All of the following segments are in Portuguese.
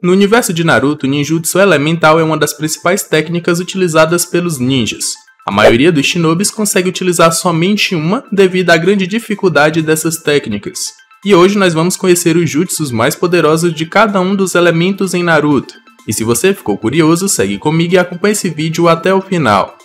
No universo de Naruto, o ninjutsu elemental é uma das principais técnicas utilizadas pelos ninjas. A maioria dos shinobis consegue utilizar somente uma devido à grande dificuldade dessas técnicas. E hoje nós vamos conhecer os jutsus mais poderosos de cada um dos elementos em Naruto. E se você ficou curioso, segue comigo e acompanhe esse vídeo até o final.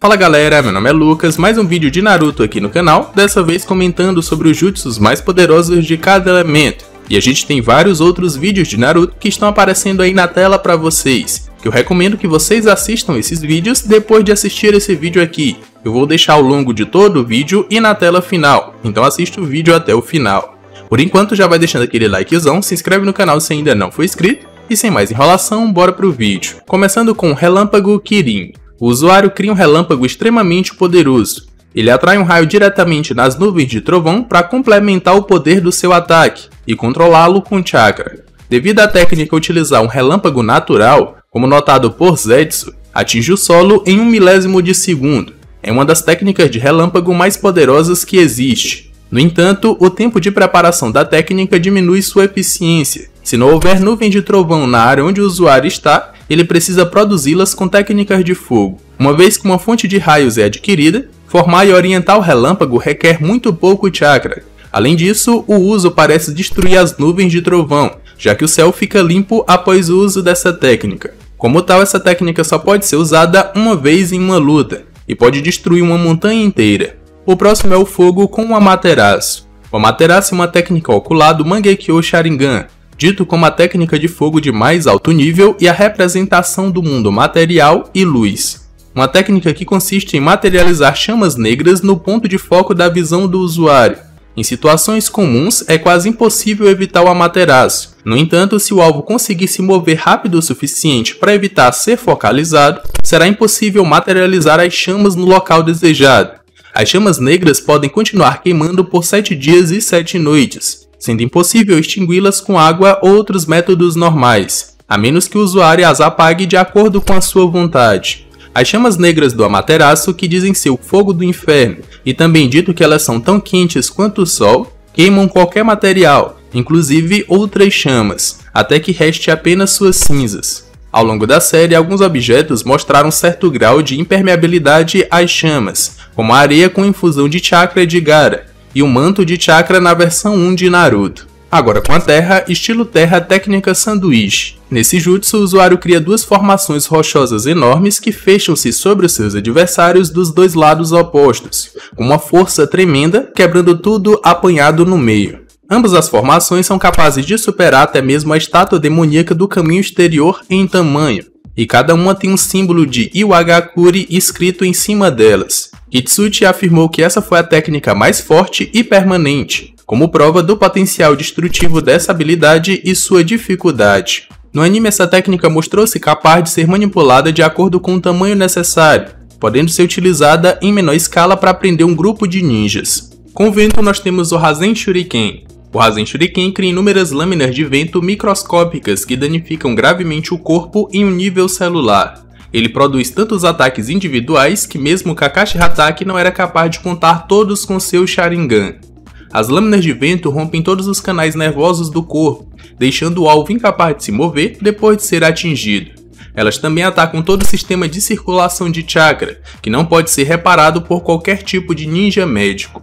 Fala galera, meu nome é Lucas, mais um vídeo de Naruto aqui no canal, dessa vez comentando sobre os jutsus mais poderosos de cada elemento. E a gente tem vários outros vídeos de Naruto que estão aparecendo aí na tela para vocês. Eu recomendo que vocês assistam esses vídeos depois de assistir esse vídeo aqui. Eu vou deixar ao longo de todo o vídeo e na tela final, então assista o vídeo até o final. Por enquanto já vai deixando aquele likezão, se inscreve no canal se ainda não for inscrito, e sem mais enrolação, bora pro vídeo. Começando com Relâmpago Kirin. O usuário cria um relâmpago extremamente poderoso. Ele atrai um raio diretamente nas nuvens de trovão para complementar o poder do seu ataque e controlá-lo com chakra. Devido à técnica utilizar um relâmpago natural, como notado por Zetsu, atinge o solo em um milésimo de segundo. É uma das técnicas de relâmpago mais poderosas que existe. No entanto, o tempo de preparação da técnica diminui sua eficiência. Se não houver nuvem de trovão na área onde o usuário está, ele precisa produzi-las com técnicas de fogo. Uma vez que uma fonte de raios é adquirida, Formar e orientar o relâmpago requer muito pouco chakra. Além disso, o uso parece destruir as nuvens de trovão, já que o céu fica limpo após o uso dessa técnica. Como tal, essa técnica só pode ser usada uma vez em uma luta, e pode destruir uma montanha inteira. O próximo é o fogo com o Amaterasu. O Amaterasu é uma técnica ocular do Mangekyo Sharingan, dito como a técnica de fogo de mais alto nível e a representação do mundo material e luz. Uma técnica que consiste em materializar chamas negras no ponto de foco da visão do usuário. Em situações comuns, é quase impossível evitar o amaterasu. No entanto, se o alvo conseguir se mover rápido o suficiente para evitar ser focalizado, será impossível materializar as chamas no local desejado. As chamas negras podem continuar queimando por 7 dias e 7 noites, sendo impossível extingui-las com água ou outros métodos normais, a menos que o usuário as apague de acordo com a sua vontade as chamas negras do Amaterasu, que dizem ser o fogo do inferno, e também dito que elas são tão quentes quanto o sol, queimam qualquer material, inclusive outras chamas, até que reste apenas suas cinzas. Ao longo da série, alguns objetos mostraram certo grau de impermeabilidade às chamas, como a areia com infusão de chakra de Gara e o manto de chakra na versão 1 de Naruto. Agora com a terra, estilo terra técnica sanduíche. Nesse jutsu, o usuário cria duas formações rochosas enormes que fecham-se sobre os seus adversários dos dois lados opostos, com uma força tremenda, quebrando tudo apanhado no meio. Ambas as formações são capazes de superar até mesmo a estátua demoníaca do caminho exterior em tamanho, e cada uma tem um símbolo de Iwagakuri escrito em cima delas. Kitsuchi afirmou que essa foi a técnica mais forte e permanente, como prova do potencial destrutivo dessa habilidade e sua dificuldade. No anime, essa técnica mostrou-se capaz de ser manipulada de acordo com o tamanho necessário, podendo ser utilizada em menor escala para prender um grupo de ninjas. Com o vento, nós temos o Rasen Shuriken. O Rasen Shuriken cria inúmeras lâminas de vento microscópicas que danificam gravemente o corpo em um nível celular. Ele produz tantos ataques individuais que mesmo Kakashi Hatake não era capaz de contar todos com seu Sharingan. As lâminas de vento rompem todos os canais nervosos do corpo, deixando o alvo incapaz de se mover depois de ser atingido. Elas também atacam todo o sistema de circulação de chakra, que não pode ser reparado por qualquer tipo de ninja médico.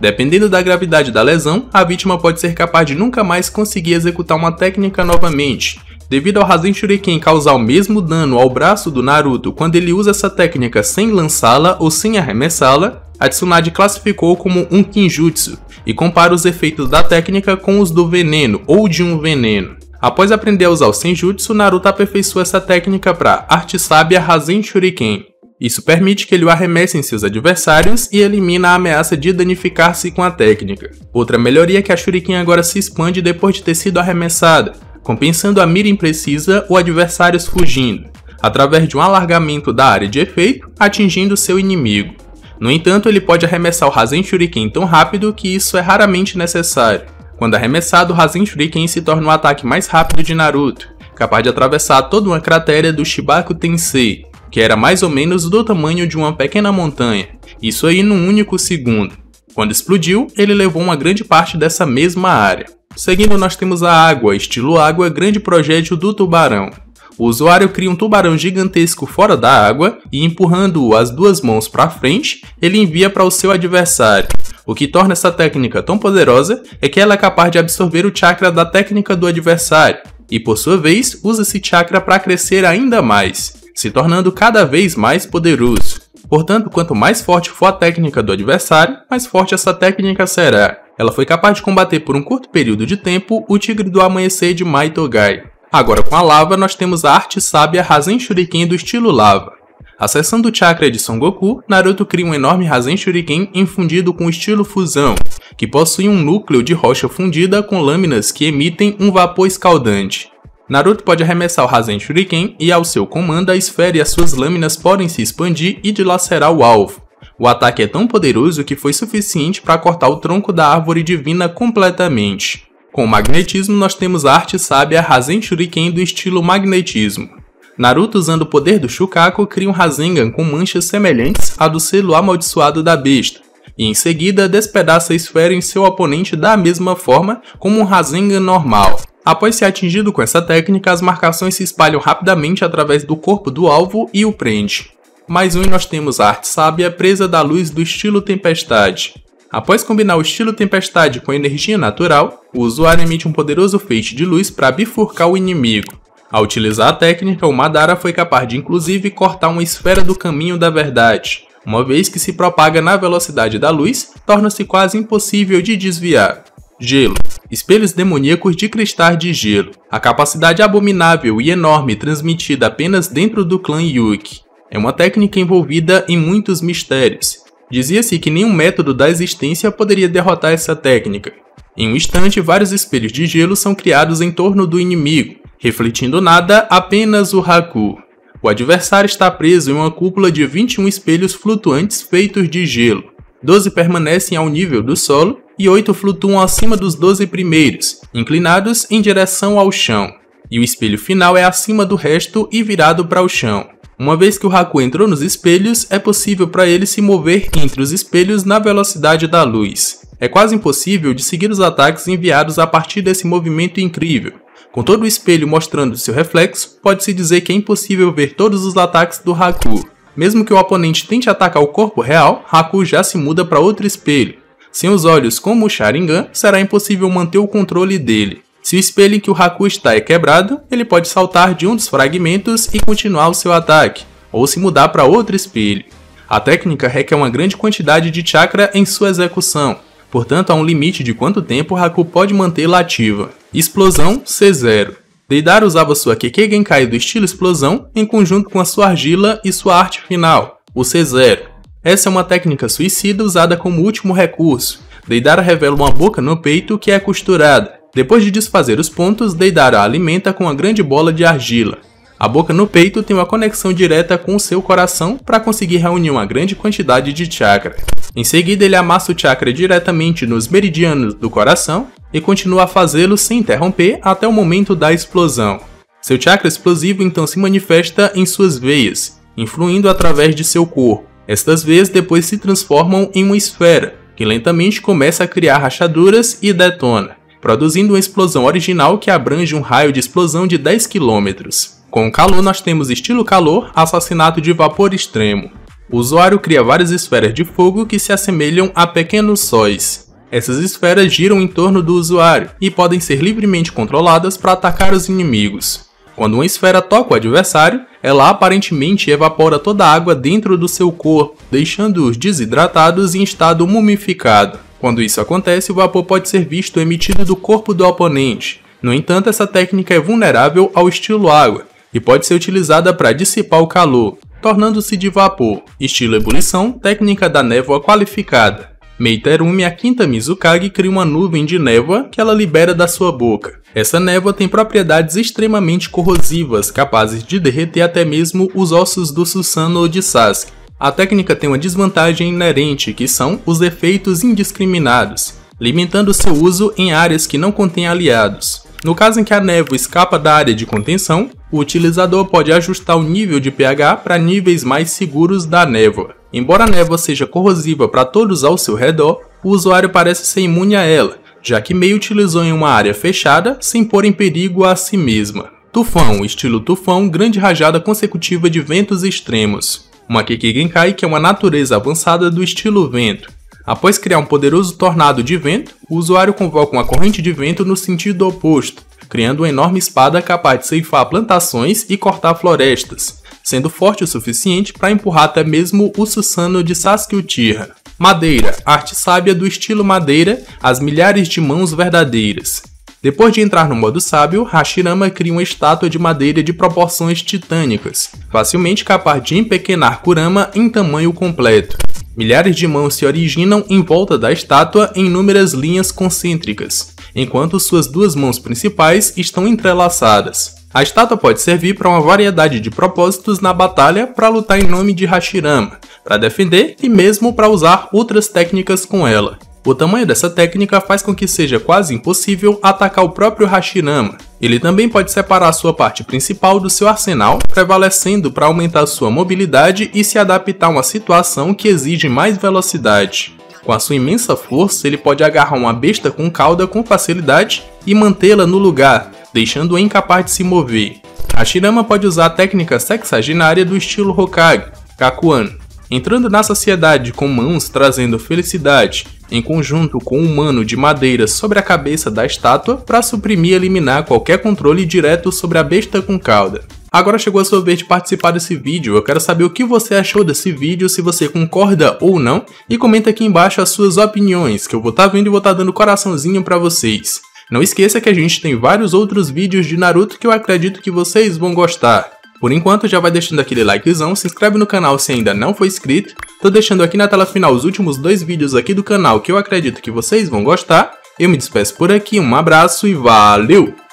Dependendo da gravidade da lesão, a vítima pode ser capaz de nunca mais conseguir executar uma técnica novamente. Devido ao Rasen Shuriken causar o mesmo dano ao braço do Naruto quando ele usa essa técnica sem lançá-la ou sem arremessá-la, a Tsunade classificou como um Kinjutsu, e compara os efeitos da técnica com os do veneno ou de um veneno. Após aprender a usar o Senjutsu, Naruto aperfeiçoa essa técnica para Arte Sábia Rasen Shuriken. Isso permite que ele o arremesse em seus adversários e elimina a ameaça de danificar-se com a técnica. Outra melhoria é que a Shuriken agora se expande depois de ter sido arremessada, compensando a mira imprecisa ou adversários fugindo, através de um alargamento da área de efeito, atingindo seu inimigo. No entanto, ele pode arremessar o Rasen Shuriken tão rápido que isso é raramente necessário. Quando arremessado, o Rasen Shuriken se torna o ataque mais rápido de Naruto, capaz de atravessar toda uma cratera do Shibaku Tensei, que era mais ou menos do tamanho de uma pequena montanha, isso aí num único segundo. Quando explodiu, ele levou uma grande parte dessa mesma área. Seguindo, nós temos a água, estilo água, grande projétil do tubarão o usuário cria um tubarão gigantesco fora da água e, empurrando-o as duas mãos para frente, ele envia para o seu adversário. O que torna essa técnica tão poderosa é que ela é capaz de absorver o chakra da técnica do adversário, e por sua vez usa esse chakra para crescer ainda mais, se tornando cada vez mais poderoso. Portanto, quanto mais forte for a técnica do adversário, mais forte essa técnica será. Ela foi capaz de combater por um curto período de tempo o tigre do amanhecer de Maitogai. Agora com a lava, nós temos a arte sábia Rasen Shuriken do estilo lava. Acessando o chakra de Son Goku, Naruto cria um enorme Rasen Shuriken infundido com o estilo fusão, que possui um núcleo de rocha fundida com lâminas que emitem um vapor escaldante. Naruto pode arremessar o Rasen Shuriken e ao seu comando a esfera e as suas lâminas podem se expandir e dilacerar o alvo. O ataque é tão poderoso que foi suficiente para cortar o tronco da árvore divina completamente. Com o magnetismo, nós temos a arte sábia Rasen Shuriken do estilo magnetismo. Naruto, usando o poder do Shukaku, cria um Rasengan com manchas semelhantes à do selo amaldiçoado da besta, e em seguida despedaça a esfera em seu oponente da mesma forma como um Rasengan normal. Após ser atingido com essa técnica, as marcações se espalham rapidamente através do corpo do alvo e o prende. Mais um nós temos a arte sábia presa da luz do estilo tempestade. Após combinar o estilo tempestade com energia natural, o usuário emite um poderoso feixe de luz para bifurcar o inimigo. Ao utilizar a técnica, o Madara foi capaz de inclusive cortar uma esfera do caminho da verdade. Uma vez que se propaga na velocidade da luz, torna-se quase impossível de desviar. Gelo. Espelhos demoníacos de cristal de gelo. A capacidade abominável e enorme transmitida apenas dentro do clã Yuki. É uma técnica envolvida em muitos mistérios, Dizia-se que nenhum método da existência poderia derrotar essa técnica. Em um instante, vários espelhos de gelo são criados em torno do inimigo, refletindo nada, apenas o Haku. O adversário está preso em uma cúpula de 21 espelhos flutuantes feitos de gelo. 12 permanecem ao nível do solo e 8 flutuam acima dos 12 primeiros, inclinados em direção ao chão. E o espelho final é acima do resto e virado para o chão. Uma vez que o Haku entrou nos espelhos, é possível para ele se mover entre os espelhos na velocidade da luz. É quase impossível de seguir os ataques enviados a partir desse movimento incrível. Com todo o espelho mostrando seu reflexo, pode-se dizer que é impossível ver todos os ataques do Haku. Mesmo que o oponente tente atacar o corpo real, Haku já se muda para outro espelho. Sem os olhos como o Sharingan, será impossível manter o controle dele. Se o espelho em que o Haku está é quebrado, ele pode saltar de um dos fragmentos e continuar o seu ataque, ou se mudar para outro espelho. A técnica requer uma grande quantidade de chakra em sua execução, portanto há um limite de quanto tempo o Haku pode mantê-la ativa. Explosão C0 Deidara usava sua Kekkei Genkai do estilo explosão em conjunto com a sua argila e sua arte final, o C0. Essa é uma técnica suicida usada como último recurso. Deidara revela uma boca no peito que é costurada, depois de desfazer os pontos, Deidara alimenta com uma grande bola de argila. A boca no peito tem uma conexão direta com o seu coração para conseguir reunir uma grande quantidade de chakra. Em seguida, ele amassa o chakra diretamente nos meridianos do coração e continua a fazê-lo sem interromper até o momento da explosão. Seu chakra explosivo então se manifesta em suas veias, influindo através de seu corpo. Estas veias depois se transformam em uma esfera, que lentamente começa a criar rachaduras e detona produzindo uma explosão original que abrange um raio de explosão de 10 km. Com o calor nós temos estilo calor, assassinato de vapor extremo. O usuário cria várias esferas de fogo que se assemelham a pequenos sóis. Essas esferas giram em torno do usuário e podem ser livremente controladas para atacar os inimigos. Quando uma esfera toca o adversário, ela aparentemente evapora toda a água dentro do seu corpo, deixando-os desidratados em estado mumificado. Quando isso acontece, o vapor pode ser visto emitido do corpo do oponente. No entanto, essa técnica é vulnerável ao estilo água e pode ser utilizada para dissipar o calor, tornando-se de vapor, estilo ebulição, técnica da névoa qualificada. Meiterumi, a quinta Mizukage, cria uma nuvem de névoa que ela libera da sua boca. Essa névoa tem propriedades extremamente corrosivas, capazes de derreter até mesmo os ossos do Susanoo de Sasuke, a técnica tem uma desvantagem inerente, que são os efeitos indiscriminados, limitando seu uso em áreas que não contêm aliados. No caso em que a névoa escapa da área de contenção, o utilizador pode ajustar o nível de pH para níveis mais seguros da névoa. Embora a névoa seja corrosiva para todos ao seu redor, o usuário parece ser imune a ela, já que meio utilizou em uma área fechada sem pôr em perigo a si mesma. Tufão, estilo tufão, grande rajada consecutiva de ventos extremos uma Kikigenkai que é uma natureza avançada do estilo vento. Após criar um poderoso tornado de vento, o usuário convoca uma corrente de vento no sentido oposto, criando uma enorme espada capaz de ceifar plantações e cortar florestas, sendo forte o suficiente para empurrar até mesmo o Susano de Sasuke Uchiha. Madeira, arte sábia do estilo madeira, as milhares de mãos verdadeiras. Depois de entrar no modo sábio, Hashirama cria uma estátua de madeira de proporções titânicas, facilmente capaz de empequenar Kurama em tamanho completo. Milhares de mãos se originam em volta da estátua em inúmeras linhas concêntricas, enquanto suas duas mãos principais estão entrelaçadas. A estátua pode servir para uma variedade de propósitos na batalha para lutar em nome de Hashirama, para defender e mesmo para usar outras técnicas com ela. O tamanho dessa técnica faz com que seja quase impossível atacar o próprio Hashirama. Ele também pode separar sua parte principal do seu arsenal, prevalecendo para aumentar sua mobilidade e se adaptar a uma situação que exige mais velocidade. Com a sua imensa força, ele pode agarrar uma besta com cauda com facilidade e mantê-la no lugar, deixando-a incapaz de se mover. Hashirama pode usar a técnica sexagenária do estilo Hokage, Kakuan, entrando na sociedade com mãos trazendo felicidade, em conjunto com um mano de madeira sobre a cabeça da estátua, para suprimir e eliminar qualquer controle direto sobre a besta com cauda. Agora chegou a sua vez de participar desse vídeo, eu quero saber o que você achou desse vídeo, se você concorda ou não, e comenta aqui embaixo as suas opiniões, que eu vou estar tá vendo e vou estar tá dando coraçãozinho para vocês. Não esqueça que a gente tem vários outros vídeos de Naruto que eu acredito que vocês vão gostar. Por enquanto, já vai deixando aquele likezão, se inscreve no canal se ainda não for inscrito. Tô deixando aqui na tela final os últimos dois vídeos aqui do canal que eu acredito que vocês vão gostar. Eu me despeço por aqui, um abraço e valeu!